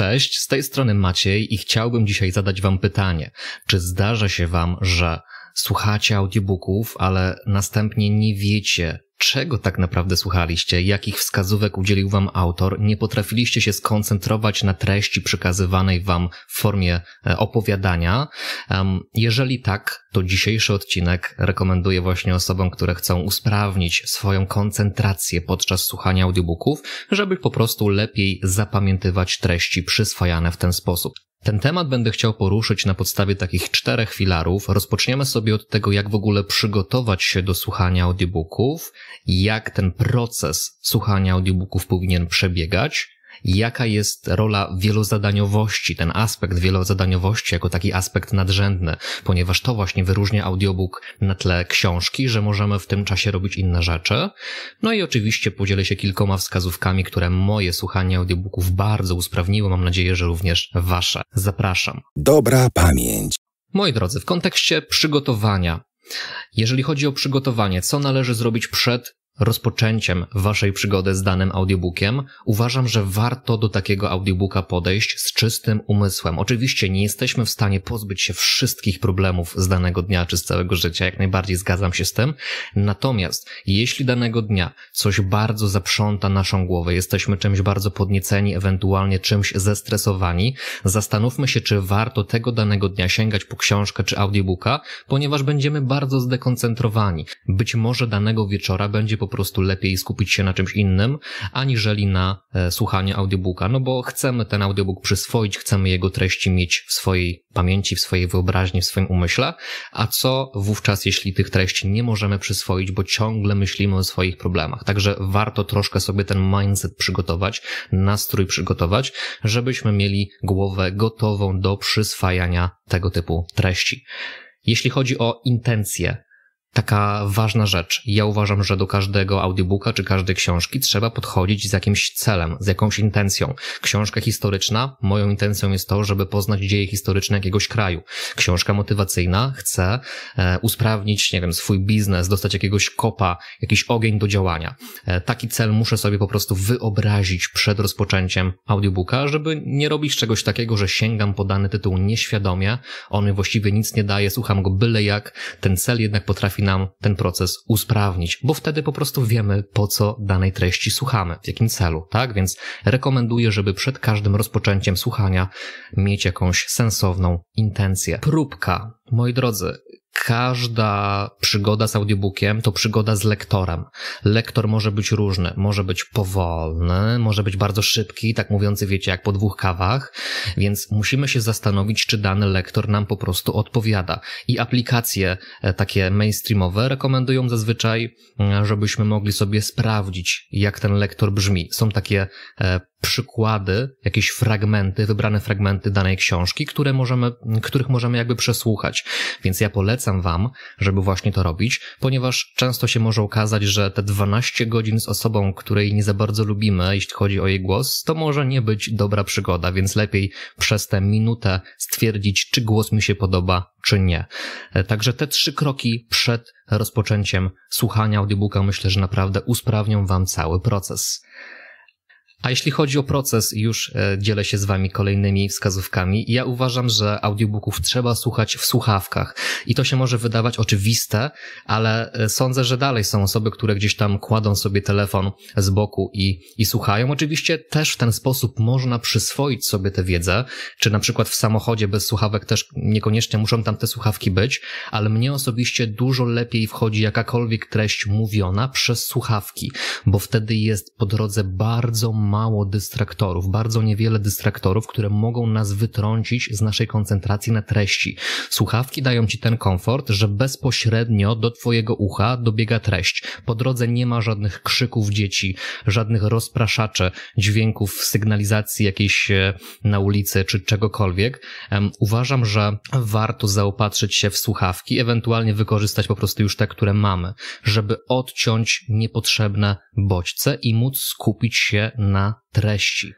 Cześć, z tej strony Maciej i chciałbym dzisiaj zadać Wam pytanie. Czy zdarza się Wam, że słuchacie audiobooków, ale następnie nie wiecie, czego tak naprawdę słuchaliście, jakich wskazówek udzielił wam autor, nie potrafiliście się skoncentrować na treści przekazywanej wam w formie e, opowiadania. Jeżeli tak, to dzisiejszy odcinek rekomenduję właśnie osobom, które chcą usprawnić swoją koncentrację podczas słuchania audiobooków, żeby po prostu lepiej zapamiętywać treści przyswajane w ten sposób. Ten temat będę chciał poruszyć na podstawie takich czterech filarów. Rozpoczniemy sobie od tego, jak w ogóle przygotować się do słuchania audiobooków, jak ten proces słuchania audiobooków powinien przebiegać, jaka jest rola wielozadaniowości, ten aspekt wielozadaniowości jako taki aspekt nadrzędny, ponieważ to właśnie wyróżnia audiobook na tle książki, że możemy w tym czasie robić inne rzeczy. No i oczywiście podzielę się kilkoma wskazówkami, które moje słuchanie audiobooków bardzo usprawniły. Mam nadzieję, że również wasze. Zapraszam. Dobra pamięć. Moi drodzy, w kontekście przygotowania jeżeli chodzi o przygotowanie, co należy zrobić przed rozpoczęciem waszej przygody z danym audiobookiem, uważam, że warto do takiego audiobooka podejść z czystym umysłem. Oczywiście nie jesteśmy w stanie pozbyć się wszystkich problemów z danego dnia czy z całego życia, jak najbardziej zgadzam się z tym. Natomiast jeśli danego dnia coś bardzo zaprząta naszą głowę, jesteśmy czymś bardzo podnieceni, ewentualnie czymś zestresowani, zastanówmy się, czy warto tego danego dnia sięgać po książkę czy audiobooka, ponieważ będziemy bardzo zdekoncentrowani. Być może danego wieczora będzie po prostu lepiej skupić się na czymś innym, aniżeli na e, słuchanie audiobooka, no bo chcemy ten audiobook przyswoić, chcemy jego treści mieć w swojej pamięci, w swojej wyobraźni, w swoim umyśle, a co wówczas, jeśli tych treści nie możemy przyswoić, bo ciągle myślimy o swoich problemach. Także warto troszkę sobie ten mindset przygotować, nastrój przygotować, żebyśmy mieli głowę gotową do przyswajania tego typu treści. Jeśli chodzi o intencje, taka ważna rzecz. Ja uważam, że do każdego audiobooka czy każdej książki trzeba podchodzić z jakimś celem, z jakąś intencją. Książka historyczna, moją intencją jest to, żeby poznać dzieje historyczne jakiegoś kraju. Książka motywacyjna chce e, usprawnić, nie wiem, swój biznes, dostać jakiegoś kopa, jakiś ogień do działania. E, taki cel muszę sobie po prostu wyobrazić przed rozpoczęciem audiobooka, żeby nie robić czegoś takiego, że sięgam po dany tytuł nieświadomie, on właściwie nic nie daje, słucham go byle jak, ten cel jednak potrafi potrafi nam ten proces usprawnić, bo wtedy po prostu wiemy, po co danej treści słuchamy, w jakim celu, tak? Więc rekomenduję, żeby przed każdym rozpoczęciem słuchania mieć jakąś sensowną intencję. Próbka, moi drodzy, każda przygoda z audiobookiem to przygoda z lektorem. Lektor może być różny, może być powolny, może być bardzo szybki, tak mówiący, wiecie, jak po dwóch kawach, więc musimy się zastanowić, czy dany lektor nam po prostu odpowiada. I aplikacje e, takie mainstreamowe rekomendują zazwyczaj, mm, żebyśmy mogli sobie sprawdzić, jak ten lektor brzmi. Są takie e, przykłady, jakieś fragmenty, wybrane fragmenty danej książki, które możemy, których możemy jakby przesłuchać. Więc ja polecam Wam, żeby właśnie to robić, ponieważ często się może okazać, że te 12 godzin z osobą, której nie za bardzo lubimy, jeśli chodzi o jej głos, to może nie być dobra przygoda, więc lepiej przez tę minutę stwierdzić, czy głos mi się podoba, czy nie. E, także te trzy kroki przed rozpoczęciem słuchania audiobooka myślę, że naprawdę usprawnią Wam cały proces. A jeśli chodzi o proces, już e, dzielę się z Wami kolejnymi wskazówkami. Ja uważam, że audiobooków trzeba słuchać w słuchawkach. I to się może wydawać oczywiste, ale e, sądzę, że dalej są osoby, które gdzieś tam kładą sobie telefon z boku i, i słuchają. Oczywiście też w ten sposób można przyswoić sobie tę wiedzę, czy na przykład w samochodzie bez słuchawek też niekoniecznie muszą tam te słuchawki być, ale mnie osobiście dużo lepiej wchodzi jakakolwiek treść mówiona przez słuchawki, bo wtedy jest po drodze bardzo mało dystraktorów, bardzo niewiele dystraktorów, które mogą nas wytrącić z naszej koncentracji na treści. Słuchawki dają ci ten komfort, że bezpośrednio do twojego ucha dobiega treść. Po drodze nie ma żadnych krzyków dzieci, żadnych rozpraszaczy, dźwięków sygnalizacji jakiejś e, na ulicy czy czegokolwiek. uważam, że warto zaopatrzyć się w słuchawki, ewentualnie wykorzystać po prostu już te, które mamy, żeby odciąć niepotrzebne bodźce i móc skupić się na treści.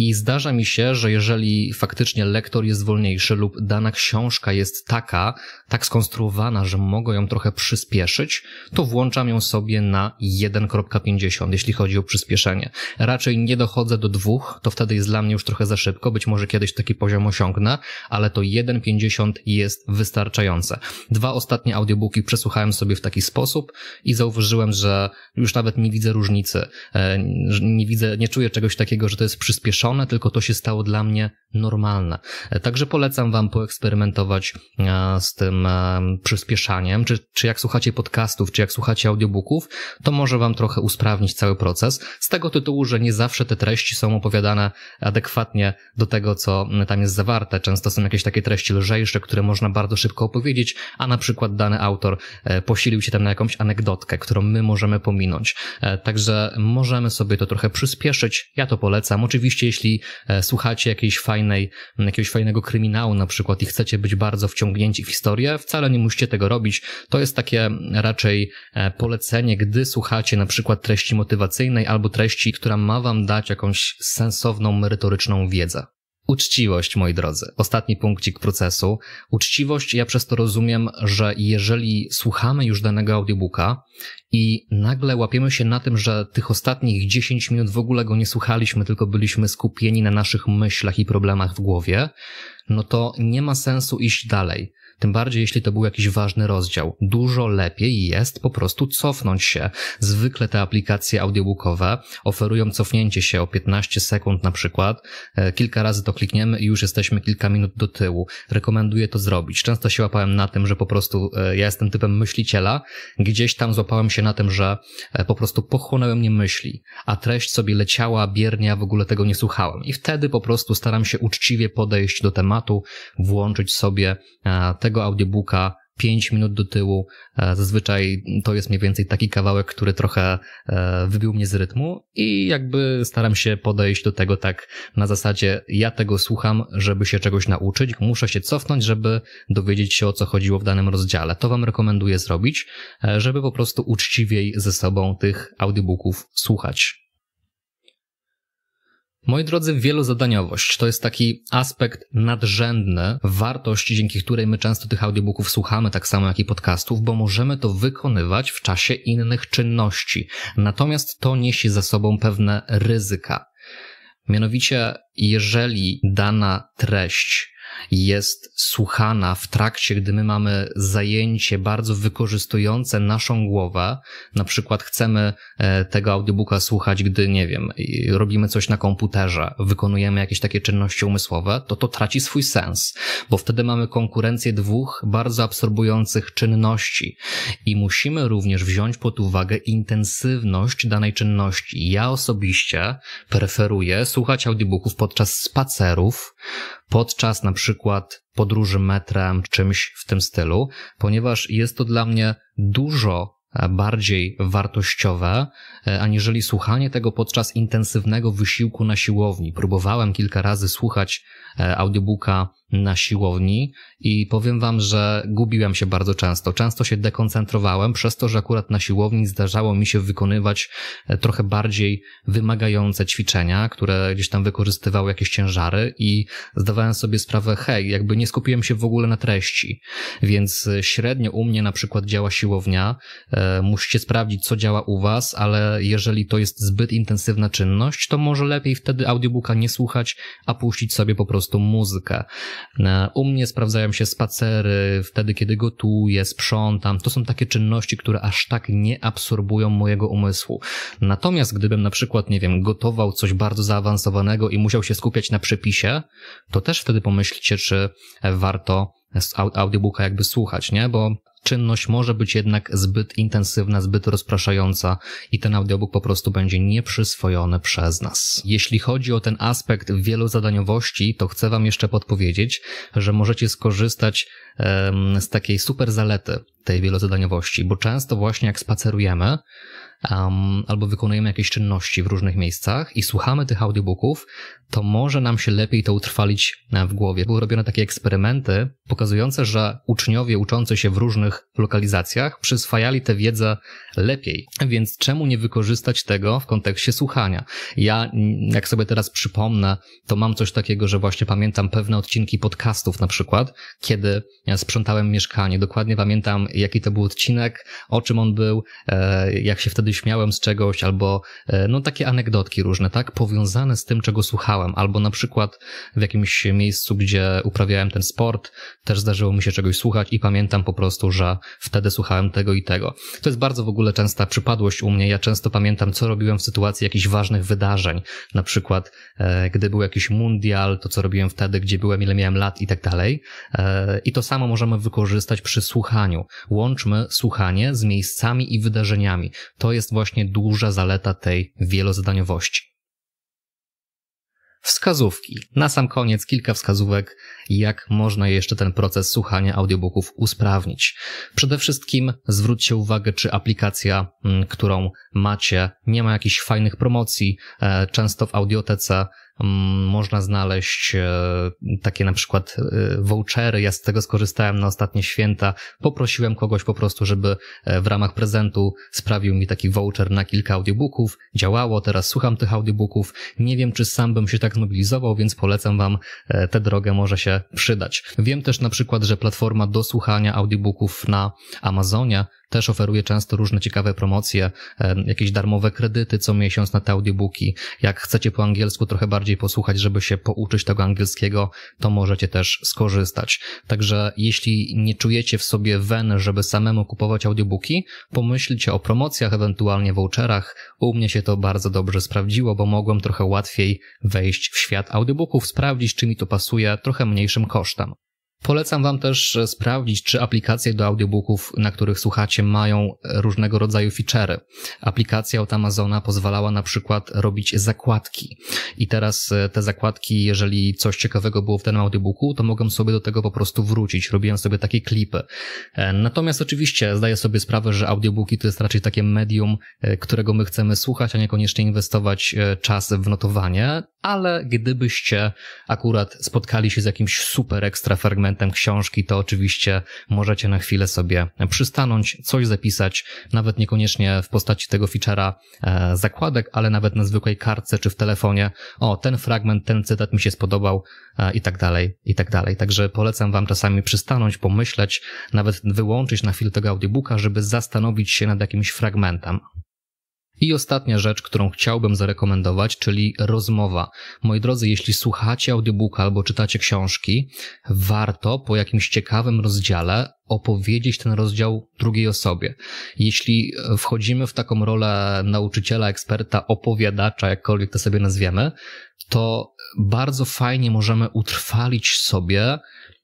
I zdarza mi się, że jeżeli faktycznie lektor jest wolniejszy lub dana książka jest taka, tak skonstruowana, że mogę ją trochę przyspieszyć, to włączam ją sobie na 1.50, jeśli chodzi o przyspieszenie. Raczej nie dochodzę do dwóch, to wtedy jest dla mnie już trochę za szybko, być może kiedyś taki poziom osiągnę, ale to 1.50 jest wystarczające. Dwa ostatnie audiobooki przesłuchałem sobie w taki sposób i zauważyłem, że już nawet nie widzę różnicy, e, nie widzę, nie czuję czegoś takiego, że to jest przyspieszone, tylko to się stało dla mnie normalne. Także polecam Wam poeksperymentować e, z tym e, przyspieszaniem, czy, czy jak słuchacie podcastów, czy jak słuchacie audiobooków, to może Wam trochę usprawnić cały proces. Z tego tytułu, że nie zawsze te treści są opowiadane adekwatnie do tego, co tam jest zawarte. Często są jakieś takie treści lżejsze, które można bardzo szybko opowiedzieć, a na przykład dany autor e, posilił się tam na jakąś anegdotkę, którą my możemy pominąć. Także możemy sobie to trochę przyspieszyć. Ja to polecam. Oczywiście, jeśli jeśli e, słuchacie jakiejś fajnej, jakiegoś fajnego kryminału na przykład i chcecie być bardzo wciągnięci w historię, wcale nie musicie tego robić. To jest takie raczej e, polecenie, gdy słuchacie na przykład treści motywacyjnej albo treści, która ma wam dać jakąś sensowną, merytoryczną wiedzę. Uczciwość, moi drodzy. Ostatni punkcik procesu. Uczciwość, ja przez to rozumiem, że jeżeli słuchamy już danego audiobooka i nagle łapiemy się na tym, że tych ostatnich 10 minut w ogóle go nie słuchaliśmy, tylko byliśmy skupieni na naszych myślach i problemach w głowie, no to nie ma sensu iść dalej tym bardziej jeśli to był jakiś ważny rozdział. Dużo lepiej jest po prostu cofnąć się. Zwykle te aplikacje audiobookowe oferują cofnięcie się o 15 sekund na przykład. E, kilka razy to klikniemy i już jesteśmy kilka minut do tyłu. Rekomenduję to zrobić. Często się łapałem na tym, że po prostu e, ja jestem typem myśliciela. Gdzieś tam złapałem się na tym, że e, po prostu pochłonęły mnie myśli, a treść sobie leciała biernie, a w ogóle tego nie słuchałem. I wtedy po prostu staram się uczciwie podejść do tematu, włączyć sobie te tego audiobooka 5 minut do tyłu. E, zazwyczaj to jest mniej więcej taki kawałek, który trochę e, wybił mnie z rytmu i jakby staram się podejść do tego tak na zasadzie ja tego słucham, żeby się czegoś nauczyć, muszę się cofnąć, żeby dowiedzieć się o co chodziło w danym rozdziale. To wam rekomenduję zrobić, e, żeby po prostu uczciwiej ze sobą tych audiobooków słuchać. Moi drodzy, wielozadaniowość to jest taki aspekt nadrzędny, wartość, dzięki której my często tych audiobooków słuchamy, tak samo jak i podcastów, bo możemy to wykonywać w czasie innych czynności. Natomiast to niesie za sobą pewne ryzyka. Mianowicie, jeżeli dana treść jest słuchana w trakcie, gdy my mamy zajęcie bardzo wykorzystujące naszą głowę. Na przykład chcemy e, tego audiobooka słuchać, gdy, nie wiem, robimy coś na komputerze, wykonujemy jakieś takie czynności umysłowe, to to traci swój sens, bo wtedy mamy konkurencję dwóch bardzo absorbujących czynności i musimy również wziąć pod uwagę intensywność danej czynności. Ja osobiście preferuję słuchać audiobooków podczas spacerów, podczas na przykład podróży metrem, czymś w tym stylu, ponieważ jest to dla mnie dużo e, bardziej wartościowe, e, aniżeli słuchanie tego podczas intensywnego wysiłku na siłowni. Próbowałem kilka razy słuchać e, audiobooka na siłowni i powiem wam, że gubiłem się bardzo często. Często się dekoncentrowałem przez to, że akurat na siłowni zdarzało mi się wykonywać e, trochę bardziej wymagające ćwiczenia, które gdzieś tam wykorzystywały jakieś ciężary i zdawałem sobie sprawę, hej, jakby nie skupiłem się w ogóle na treści. Więc e, średnio u mnie na przykład działa siłownia. E, musicie sprawdzić, co działa u was, ale jeżeli to jest zbyt intensywna czynność, to może lepiej wtedy audiobooka nie słuchać, a puścić sobie po prostu muzykę. U mnie sprawdzają się spacery, wtedy kiedy gotuję, sprzątam. To są takie czynności, które aż tak nie absorbują mojego umysłu. Natomiast gdybym na przykład, nie wiem, gotował coś bardzo zaawansowanego i musiał się skupiać na przepisie, to też wtedy pomyślicie czy warto audiobooka jakby słuchać, nie? Bo czynność może być jednak zbyt intensywna, zbyt rozpraszająca i ten audiobook po prostu będzie nieprzyswojony przez nas. Jeśli chodzi o ten aspekt wielozadaniowości, to chcę Wam jeszcze podpowiedzieć, że możecie skorzystać um, z takiej super zalety tej wielozadaniowości, bo często właśnie jak spacerujemy, um, albo wykonujemy jakieś czynności w różnych miejscach i słuchamy tych audiobooków, to może nam się lepiej to utrwalić w głowie. Były robione takie eksperymenty pokazujące, że uczniowie uczący się w różnych lokalizacjach przyswajali tę wiedzę lepiej. Więc czemu nie wykorzystać tego w kontekście słuchania? Ja, jak sobie teraz przypomnę, to mam coś takiego, że właśnie pamiętam pewne odcinki podcastów na przykład, kiedy e, sprzątałem mieszkanie. Dokładnie pamiętam, jaki to był odcinek, o czym on był, e, jak się wtedy wtedy śmiałem z czegoś, albo e, no takie anegdotki różne, tak, powiązane z tym, czego słuchałem, albo na przykład w jakimś miejscu, gdzie uprawiałem ten sport, też zdarzyło mi się czegoś słuchać i pamiętam po prostu, że wtedy słuchałem tego i tego. To jest bardzo w ogóle częsta przypadłość u mnie. Ja często pamiętam, co robiłem w sytuacji jakichś ważnych wydarzeń, na przykład e, gdy był jakiś mundial, to co robiłem wtedy, gdzie byłem, ile miałem lat i tak dalej. E, I to samo możemy wykorzystać przy słuchaniu. Łączmy słuchanie z miejscami i wydarzeniami. To jest jest właśnie duża zaleta tej wielozadaniowości. Wskazówki. Na sam koniec kilka wskazówek, jak można jeszcze ten proces słuchania audiobooków usprawnić. Przede wszystkim zwróćcie uwagę, czy aplikacja, mm, którą macie, nie ma jakichś fajnych promocji. E, często w audiotece Mm, można znaleźć e, takie na przykład e, vouchery. Ja z tego skorzystałem na ostatnie święta. Poprosiłem kogoś po prostu, żeby e, w ramach prezentu sprawił mi taki voucher na kilka audiobooków. Działało, teraz słucham tych audiobooków. Nie wiem, czy sam bym się tak zmobilizował, więc polecam wam tę drogę, może się przydać. Wiem też na przykład, że platforma do słuchania audiobooków na Amazonie też oferuje często różne ciekawe promocje, jakieś darmowe kredyty co miesiąc na te audiobooki. Jak chcecie po angielsku trochę bardziej posłuchać, żeby się pouczyć tego angielskiego, to możecie też skorzystać. Także jeśli nie czujecie w sobie wen, żeby samemu kupować audiobooki, pomyślcie o promocjach, ewentualnie voucherach. U mnie się to bardzo dobrze sprawdziło, bo mogłem trochę łatwiej wejść w świat audiobooków, sprawdzić czy mi to pasuje trochę mniejszym kosztem. Polecam Wam też e, sprawdzić, czy aplikacje do audiobooków, na których słuchacie, mają e, różnego rodzaju featurey. Aplikacja od Amazona pozwalała na przykład robić zakładki. I teraz e, te zakładki, jeżeli coś ciekawego było w tym audiobooku, to mogłem sobie do tego po prostu wrócić. Robiłem sobie takie klipy. Natomiast oczywiście zdaję sobie sprawę, że audiobooki to jest raczej takie medium, którego my chcemy słuchać, a niekoniecznie inwestować czas w notowanie. Ale gdybyście akurat spotkali się z jakimś super ekstra fragmentem, elementem książki, to oczywiście możecie na chwilę sobie przystanąć, coś zapisać, nawet niekoniecznie w postaci tego feature'a e, zakładek, ale nawet na zwykłej kartce czy w telefonie. O, ten fragment, ten cytat mi się spodobał e, i tak dalej, i tak dalej. Także polecam Wam czasami przystanąć, pomyśleć, nawet wyłączyć na chwilę tego audiobooka, żeby zastanowić się nad jakimś fragmentem. I ostatnia rzecz, którą chciałbym zarekomendować, czyli rozmowa. Moi drodzy, jeśli słuchacie audiobooka albo czytacie książki, warto po jakimś ciekawym rozdziale opowiedzieć ten rozdział drugiej osobie. Jeśli wchodzimy w taką rolę nauczyciela, eksperta, opowiadacza, jakkolwiek to sobie nazwiemy, to bardzo fajnie możemy utrwalić sobie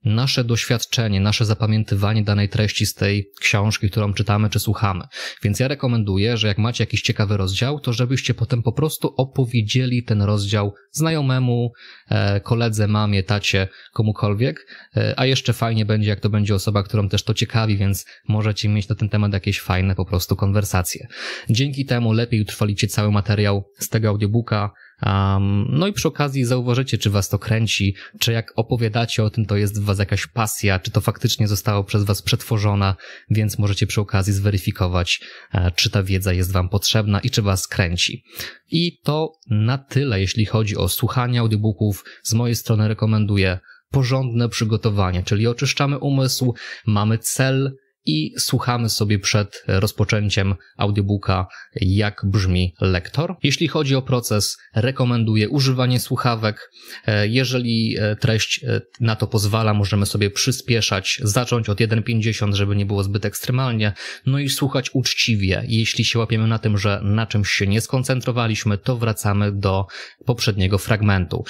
nasze doświadczenie, nasze zapamiętywanie danej treści z tej książki, którą czytamy czy słuchamy. Więc ja rekomenduję, że jak macie jakiś ciekawy rozdział, to żebyście potem po prostu opowiedzieli ten rozdział znajomemu, e, koledze, mamie, tacie, komukolwiek. E, a jeszcze fajnie będzie, jak to będzie osoba, którą też to ciekawi, więc możecie mieć na ten temat jakieś fajne po prostu konwersacje. Dzięki temu lepiej utrwalicie cały materiał z tego audiobooka, Um, no i przy okazji zauważycie, czy was to kręci, czy jak opowiadacie o tym, to jest w was jakaś pasja, czy to faktycznie zostało przez was przetworzone, więc możecie przy okazji zweryfikować, e, czy ta wiedza jest wam potrzebna i czy was kręci. I to na tyle, jeśli chodzi o słuchanie audiobooków. Z mojej strony rekomenduję porządne przygotowanie, czyli oczyszczamy umysł, mamy cel, i słuchamy sobie przed rozpoczęciem audiobooka, jak brzmi lektor. Jeśli chodzi o proces, rekomenduję używanie słuchawek. E, jeżeli e, treść e, na to pozwala, możemy sobie przyspieszać, zacząć od 1,50, żeby nie było zbyt ekstremalnie, no i słuchać uczciwie. Jeśli się łapiemy na tym, że na czymś się nie skoncentrowaliśmy, to wracamy do poprzedniego fragmentu.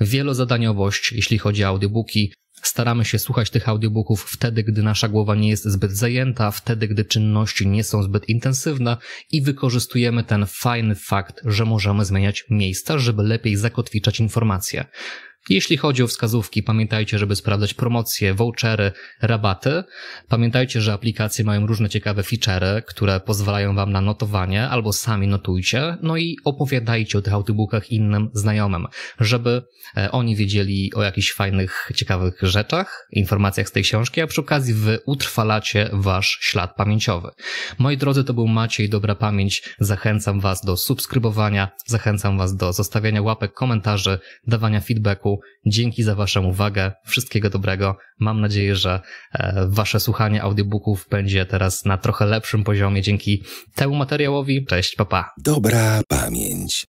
Wielozadaniowość, jeśli chodzi o audiobooki, Staramy się słuchać tych audiobooków wtedy, gdy nasza głowa nie jest zbyt zajęta, wtedy, gdy czynności nie są zbyt intensywne i wykorzystujemy ten fajny fakt, że możemy zmieniać miejsca, żeby lepiej zakotwiczać informacje. Jeśli chodzi o wskazówki, pamiętajcie, żeby sprawdzać promocje, vouchery, rabaty. Pamiętajcie, że aplikacje mają różne ciekawe feature, które pozwalają Wam na notowanie albo sami notujcie, no i opowiadajcie o tych audiobookach innym znajomym, żeby e, oni wiedzieli o jakichś fajnych, ciekawych rzeczach, informacjach z tej książki, a przy okazji Wy utrwalacie Wasz ślad pamięciowy. Moi drodzy, to był Maciej, dobra pamięć. Zachęcam Was do subskrybowania, zachęcam Was do zostawiania łapek, komentarzy, dawania feedbacku roku. Dzięki za Waszą uwagę. Wszystkiego dobrego. Mam nadzieję, że e, Wasze słuchanie audiobooków będzie teraz na trochę lepszym poziomie dzięki temu materiałowi. Cześć, papa. Dobra pamięć.